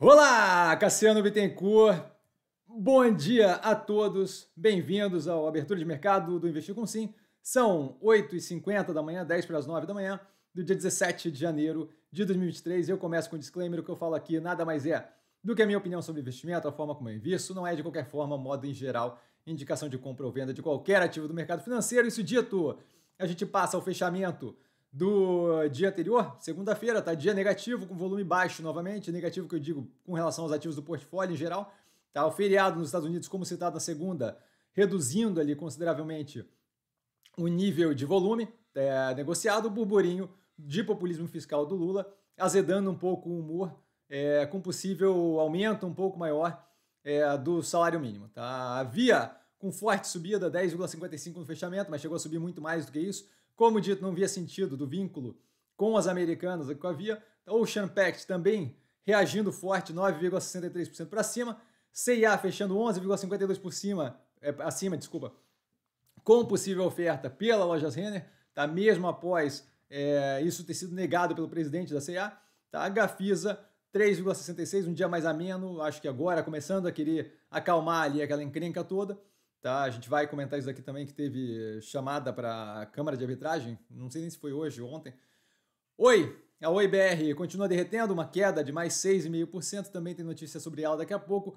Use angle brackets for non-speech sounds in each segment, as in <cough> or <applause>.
Olá, Cassiano Bittencourt. Bom dia a todos. Bem-vindos ao Abertura de Mercado do Investir com Sim. São 8h50 da manhã, 10 para as 9 da manhã, do dia 17 de janeiro de 2023. Eu começo com um disclaimer: o que eu falo aqui nada mais é do que a minha opinião sobre investimento, a forma como eu invisto. Não é, de qualquer forma, modo em geral, indicação de compra ou venda de qualquer ativo do mercado financeiro. Isso dito, a gente passa ao fechamento do eh, dia anterior, segunda-feira, tá? Dia negativo, com volume baixo novamente, negativo que eu digo com relação aos ativos do portfólio em geral. Tá? O feriado nos Estados Unidos, como citado na segunda, reduzindo ali consideravelmente o nível de volume é, negociado, o burburinho de populismo fiscal do Lula, azedando um pouco o humor, é, com possível aumento um pouco maior é, do salário mínimo. Tá? Havia com forte subida, 10,55 no fechamento, mas chegou a subir muito mais do que isso, como dito, não via sentido do vínculo com as americanas que havia. Ocean Pact também reagindo forte, 9,63% para cima. CIA fechando 11,52% por cima, é, acima, desculpa, com possível oferta pela Lojas Renner, tá? mesmo após é, isso ter sido negado pelo presidente da CIA. Tá? A Gafisa 3,66, um dia mais ameno, acho que agora começando a querer acalmar ali aquela encrenca toda. Tá, a gente vai comentar isso aqui também, que teve chamada para a Câmara de Arbitragem, não sei nem se foi hoje ou ontem. Oi, a Oi BR continua derretendo, uma queda de mais 6,5%, também tem notícia sobre ela daqui a pouco.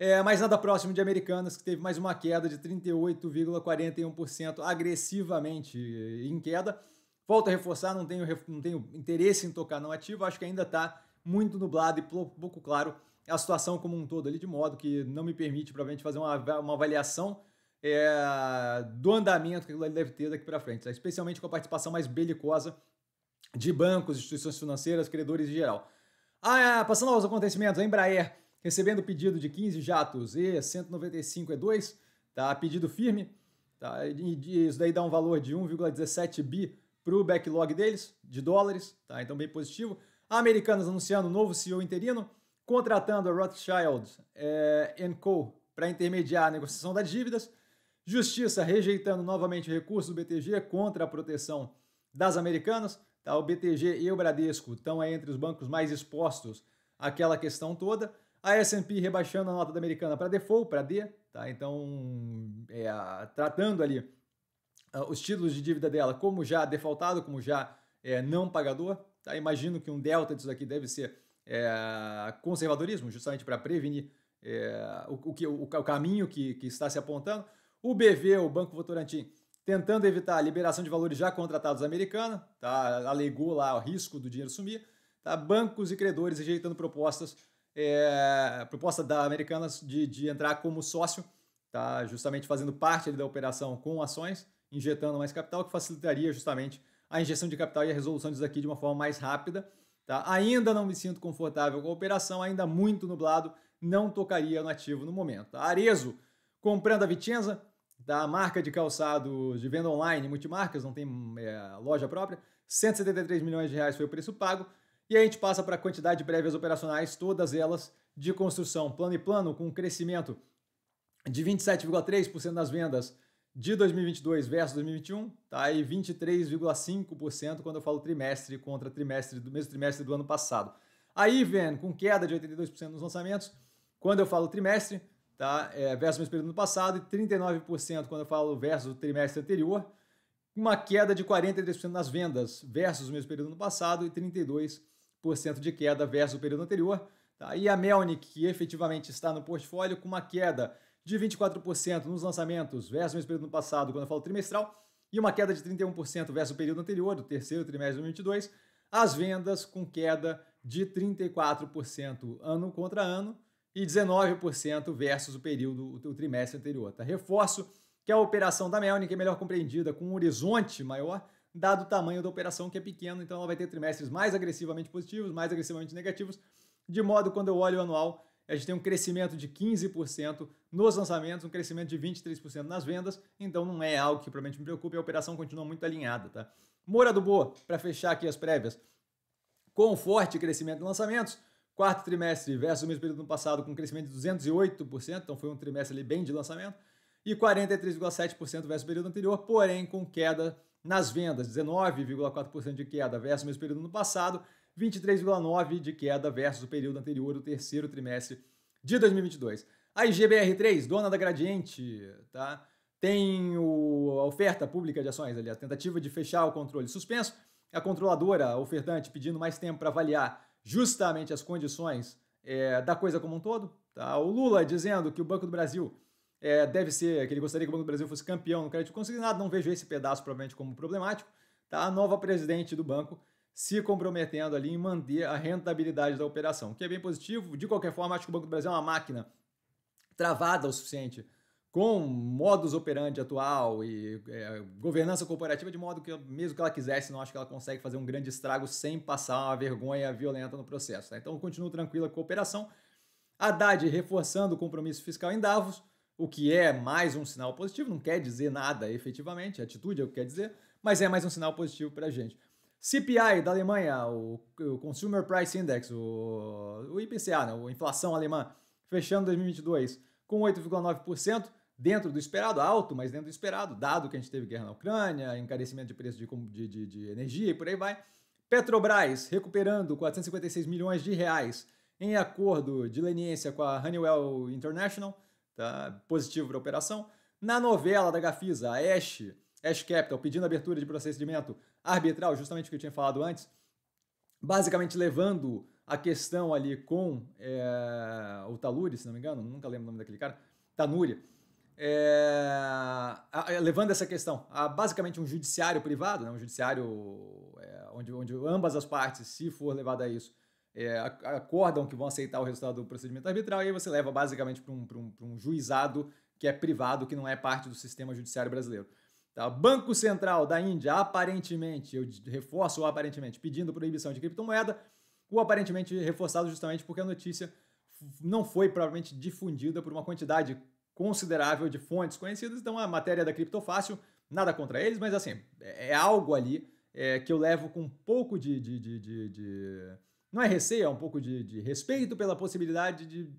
É, mas nada próximo de Americanas, que teve mais uma queda de 38,41%, agressivamente em queda. Volto a reforçar, não tenho, não tenho interesse em tocar não ativo, acho que ainda está muito nublado e pouco claro a situação como um todo ali, de modo que não me permite, provavelmente, fazer uma, uma avaliação é, do andamento que ele deve ter daqui para frente, tá? especialmente com a participação mais belicosa de bancos, instituições financeiras, credores em geral. Ah, é, passando aos acontecimentos, a Embraer recebendo pedido de 15 jatos e 195 E2, tá? Pedido firme, tá? E isso daí dá um valor de 1,17 bi para o backlog deles, de dólares, tá? Então bem positivo. A Americanas anunciando novo CEO interino, contratando a Rothschild é, Co. para intermediar a negociação das dívidas, Justiça rejeitando novamente o recurso do BTG contra a proteção das americanas. Tá? O BTG e o Bradesco estão entre os bancos mais expostos àquela questão toda. A S&P rebaixando a nota da americana para default, para D. Tá? Então, é, tratando ali ah, os títulos de dívida dela como já defaultado, como já é, não pagador. Tá? Imagino que um delta disso aqui deve ser é, conservadorismo, justamente para prevenir é, o, o, que, o, o caminho que, que, está se apontando. O BV, o Banco Votorantim, tentando evitar a liberação de valores já contratados americana, tá? alegou lá o risco do dinheiro sumir. Tá? Bancos e credores rejeitando propostas, é, proposta da Americanas de, de entrar como sócio, tá? justamente fazendo parte da operação com ações, injetando mais capital, que facilitaria justamente a injeção de capital e a resolução disso aqui de uma forma mais rápida. Tá? Ainda não me sinto confortável com a operação, ainda muito nublado, não tocaria no ativo no momento. Tá? Arezo, comprando a Vicenza, da tá? marca de calçados de venda online, multimarcas, não tem é, loja própria, 173 milhões de reais foi o preço pago. E a gente passa para a quantidade de prévias operacionais, todas elas de construção plano e plano, com crescimento de 27,3% nas vendas de 2022 versus 2021, tá aí 23,5% quando eu falo trimestre contra trimestre do mesmo trimestre do ano passado. Aí vem com queda de 82% nos lançamentos, quando eu falo trimestre, tá, é, versus o mesmo período do ano passado e 39% quando eu falo versus o trimestre anterior, uma queda de 43% nas vendas versus o mesmo período do ano passado e 32% de queda versus o período anterior, tá? E a Melnick, que efetivamente está no portfólio com uma queda de 24% nos lançamentos versus o mesmo período no passado, quando eu falo trimestral, e uma queda de 31% versus o período anterior, do terceiro trimestre de 2022. As vendas com queda de 34% ano contra ano e 19% versus o período, o trimestre anterior. Tá? Reforço que a operação da Melnick é melhor compreendida com um horizonte maior, dado o tamanho da operação que é pequeno, então ela vai ter trimestres mais agressivamente positivos, mais agressivamente negativos, de modo quando eu olho o anual, a gente tem um crescimento de 15% nos lançamentos, um crescimento de 23% nas vendas, então não é algo que provavelmente me preocupe, a operação continua muito alinhada, tá? Moura do Boa, para fechar aqui as prévias, com forte crescimento de lançamentos, quarto trimestre versus o mesmo período no passado com um crescimento de 208%, então foi um trimestre ali bem de lançamento, e 43,7% versus o período anterior, porém com queda nas vendas, 19,4% de queda versus o mesmo período no passado, 23,9% de queda versus o período anterior, o terceiro trimestre de 2022. A IGBR3, dona da Gradiente, tá? tem o, a oferta pública de ações, a tentativa de fechar o controle suspenso, a controladora a ofertante pedindo mais tempo para avaliar justamente as condições é, da coisa como um todo. Tá? O Lula dizendo que o Banco do Brasil é, deve ser, que ele gostaria que o Banco do Brasil fosse campeão no crédito consignado, não vejo esse pedaço provavelmente como problemático. Tá? A nova presidente do banco se comprometendo ali em manter a rentabilidade da operação, que é bem positivo. De qualquer forma, acho que o Banco do Brasil é uma máquina travada o suficiente com modus operandi atual e é, governança corporativa, de modo que, mesmo que ela quisesse, não acho que ela consegue fazer um grande estrago sem passar uma vergonha violenta no processo. Tá? Então, continuo tranquila com a operação. Haddad reforçando o compromisso fiscal em Davos, o que é mais um sinal positivo, não quer dizer nada efetivamente, atitude é o que quer dizer, mas é mais um sinal positivo para a gente. CPI da Alemanha, o, o Consumer Price Index, o, o IPCA, né, a inflação alemã, fechando 2022 com 8,9%, dentro do esperado, alto, mas dentro do esperado, dado que a gente teve guerra na Ucrânia, encarecimento de preço de, de, de energia e por aí vai. Petrobras recuperando 456 milhões de reais em acordo de leniência com a Honeywell International, tá? positivo para a operação. Na novela da Gafisa, a Ash, Ash Capital, pedindo abertura de procedimento arbitral, justamente o que eu tinha falado antes, basicamente levando a questão ali com é, o Taluri, se não me engano, nunca lembro o nome daquele cara, Tanuri, é, a, a, levando essa questão a basicamente um judiciário privado, né, um judiciário é, onde, onde ambas as partes, se for levada a isso, é, acordam que vão aceitar o resultado do procedimento arbitral, e aí você leva basicamente para um, um, um juizado que é privado, que não é parte do sistema judiciário brasileiro. Tá? Banco Central da Índia, aparentemente, eu reforço o aparentemente, pedindo proibição de criptomoeda, o aparentemente reforçado justamente porque a notícia não foi provavelmente difundida por uma quantidade considerável de fontes conhecidas, então a matéria da Criptofácil, nada contra eles, mas assim, é, é algo ali é, que eu levo com um pouco de, de, de, de não é receio, é um pouco de, de respeito pela possibilidade de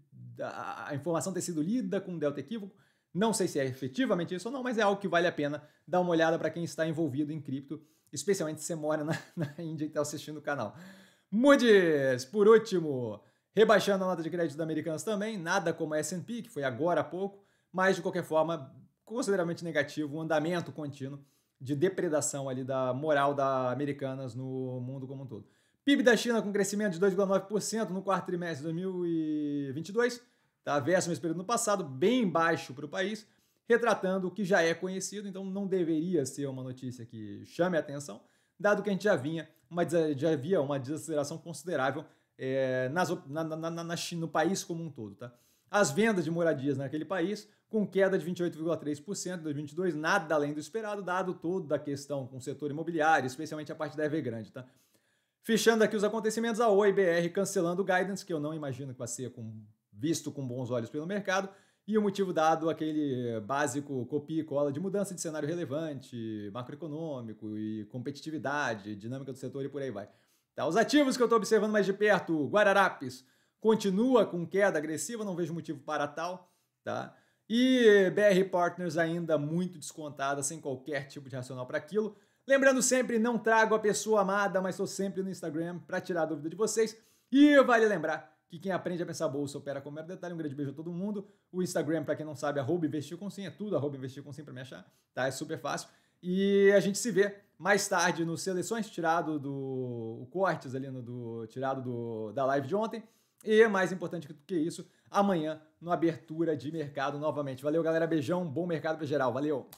a, a, informação ter sido lida com um delta equívoco não sei se é efetivamente isso ou não, mas é algo que vale a pena dar uma olhada para quem está envolvido em cripto, especialmente se você mora na, <laughs> na Índia e está assistindo o canal. Moody's, por último, rebaixando a nota de crédito da Americanas também, nada como a S&P, que foi agora há pouco, mas de qualquer forma, consideravelmente negativo, um andamento contínuo de depredação ali da moral da Americanas no mundo como um todo. PIB da China com crescimento de 2,9% no quarto trimestre de 2022, tá? Versus período no passado, bem baixo para o país, retratando o que já é conhecido, então não deveria ser uma notícia que chame a atenção, dado que a gente já vinha uma, já havia uma desaceleração considerável é, nas, na, na, na, no país como um todo. Tá? As vendas de moradias naquele país, com queda de 28,3% em 2022, nada além do esperado, dado toda a questão com o setor imobiliário, especialmente a parte da Evergrande. Tá? Fechando aqui os acontecimentos, a OIBR cancelando o guidance, que eu não imagino que vai ser com visto com bons olhos pelo mercado, e o motivo dado aquele básico copia e cola de mudança de cenário relevante, macroeconômico e competitividade, dinâmica do setor e por aí vai. Tá, os ativos que eu estou observando mais de perto, Guararapes continua com queda agressiva, não vejo motivo para tal, tá? E BR Partners ainda muito descontada, sem qualquer tipo de racional para aquilo. Lembrando sempre, não trago a pessoa amada, mas estou sempre no Instagram para tirar a dúvida de vocês. E vale lembrar que quem aprende a pensar bolsa opera com mero detalhe. Um grande beijo a todo mundo. O Instagram, para quem não sabe, arroba investir com sim, é tudo arroba investir com sim para me achar, tá? É super fácil. E a gente se vê mais tarde no Seleções, tirado do. O Cortes ali no do. Tirado do, da live de ontem. E mais importante do que isso, amanhã no Abertura de Mercado novamente. Valeu, galera. Beijão. Bom mercado para geral. Valeu.